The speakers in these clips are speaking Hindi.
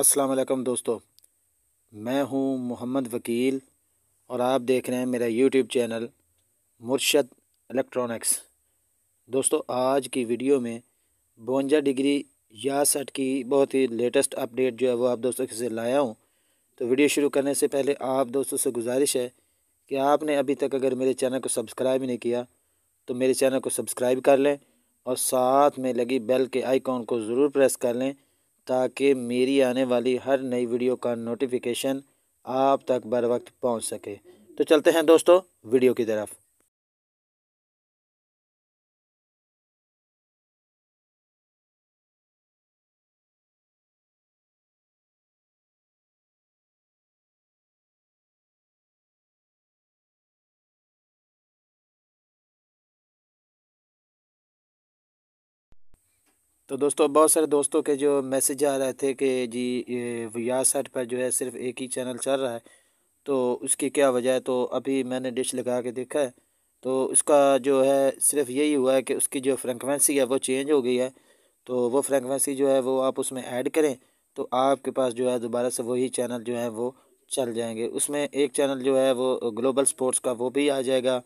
अस्सलाम वालेकुम दोस्तों मैं हूं मोहम्मद वकील और आप देख रहे हैं मेरा यूट्यूब चैनल मुर्शद इलेक्ट्रॉनिक्स दोस्तों आज की वीडियो में बवंजा डिग्री या सेट की बहुत ही लेटेस्ट अपडेट जो है वो आप दोस्तों के से लाया हूं तो वीडियो शुरू करने से पहले आप दोस्तों से गुजारिश है कि आपने अभी तक अगर मेरे चैनल को सब्सक्राइब नहीं किया तो मेरे चैनल को सब्सक्राइब कर लें और साथ में लगी बेल के आइकॉन को ज़रूर प्रेस कर लें ताकि मेरी आने वाली हर नई वीडियो का नोटिफिकेशन आप तक बर वक्त पहुँच सके तो चलते हैं दोस्तों वीडियो की तरफ तो दोस्तों बहुत सारे दोस्तों के जो मैसेज आ रहे थे कि जी व्यास साइट पर जो है सिर्फ एक ही चैनल चल रहा है तो उसकी क्या वजह है तो अभी मैंने डिश लगा के देखा है तो उसका जो है सिर्फ यही हुआ है कि उसकी जो फ्रिक्वेंसी है वो चेंज हो गई है तो वो फ्रिक्वेंसी जो है वो आप उसमें ऐड करें तो आपके पास जो है दोबारा से वही चैनल जो है वो चल जाएंगे उसमें एक चैनल जो है वो ग्लोबल स्पोर्ट्स का वो भी आ जाएगा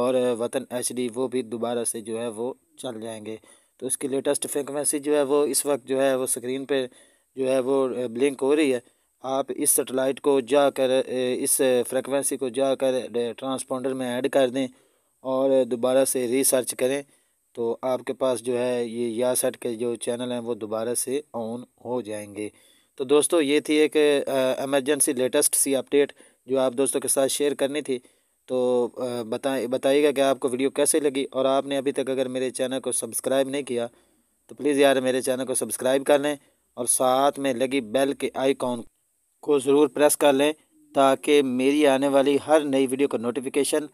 और वतन एच वो भी दोबारा से जो है वो चल जाएंगे तो उसकी लेटेस्ट फ्रिक्वेंसी जो है वो इस वक्त जो है वो स्क्रीन पे जो है वो ब्लिंक हो रही है आप इस सेटेलाइट को जाकर इस फ्रिक्वेंसी को जाकर ट्रांसपोंडर में ऐड कर दें और दोबारा से रिसर्च करें तो आपके पास जो है ये या सेट के जो चैनल हैं वो दोबारा से ऑन हो जाएंगे तो दोस्तों ये थी एक एमरजेंसी लेटेस्ट सी अपडेट जो आप दोस्तों के साथ शेयर करनी थी तो बताए बताइएगा कि आपको वीडियो कैसे लगी और आपने अभी तक अगर मेरे चैनल को सब्सक्राइब नहीं किया तो प्लीज़ यार मेरे चैनल को सब्सक्राइब कर लें और साथ में लगी बेल के आइकॉन को ज़रूर प्रेस कर लें ताकि मेरी आने वाली हर नई वीडियो का नोटिफिकेशन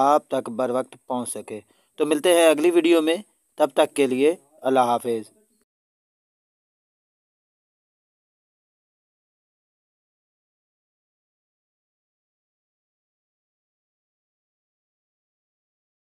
आप तक बर वक्त पहुँच सके तो मिलते हैं अगली वीडियो में तब तक के लिए अल्लाह हाफिज़